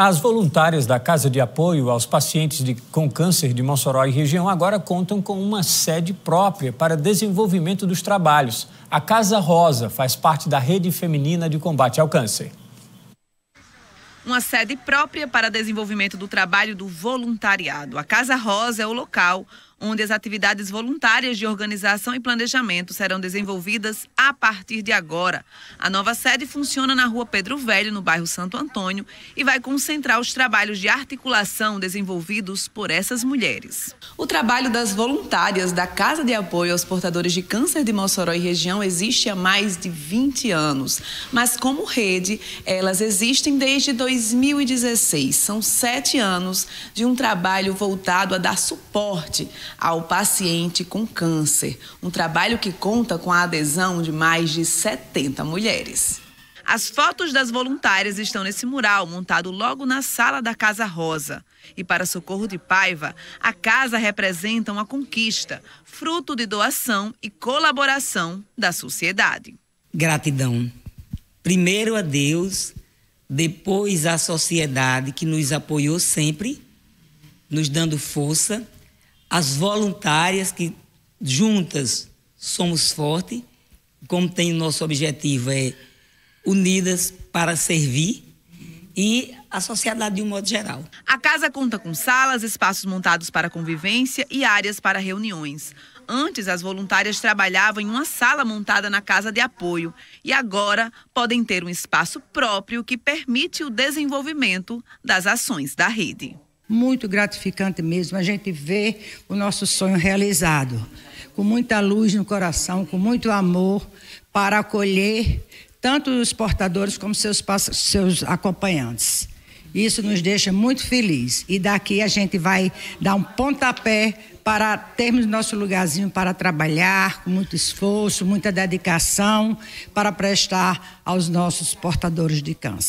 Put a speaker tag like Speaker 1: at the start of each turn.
Speaker 1: As voluntárias da Casa de Apoio aos Pacientes de, com Câncer de Mossoró e região agora contam com uma sede própria para desenvolvimento dos trabalhos. A Casa Rosa faz parte da Rede Feminina de Combate ao Câncer.
Speaker 2: Uma sede própria para desenvolvimento do trabalho do voluntariado. A Casa Rosa é o local onde as atividades voluntárias de organização e planejamento serão desenvolvidas a partir de agora. A nova sede funciona na rua Pedro Velho, no bairro Santo Antônio, e vai concentrar os trabalhos de articulação desenvolvidos por essas mulheres. O trabalho das voluntárias da Casa de Apoio aos Portadores de Câncer de Mossoró e Região existe há mais de 20 anos, mas como rede, elas existem desde 2016. São sete anos de um trabalho voltado a dar suporte ao paciente com câncer, um trabalho que conta com a adesão de mais de 70 mulheres. As fotos das voluntárias estão nesse mural montado logo na sala da Casa Rosa. E para Socorro de Paiva, a casa representa uma conquista, fruto de doação e colaboração da sociedade.
Speaker 3: Gratidão. Primeiro a Deus, depois à sociedade que nos apoiou sempre, nos dando força as voluntárias que juntas somos fortes, como tem o nosso objetivo é unidas para servir e
Speaker 2: a sociedade de um modo geral. A casa conta com salas, espaços montados para convivência e áreas para reuniões. Antes, as voluntárias trabalhavam em uma sala montada na casa de apoio e agora podem ter um espaço próprio que permite o desenvolvimento das ações da rede.
Speaker 4: Muito gratificante mesmo. A gente vê o nosso sonho realizado, com muita luz no coração, com muito amor, para acolher tanto os portadores como seus, seus acompanhantes. Isso nos deixa muito feliz. E daqui a gente vai dar um pontapé para termos nosso lugarzinho para trabalhar, com muito esforço, muita dedicação, para prestar aos nossos portadores de câncer.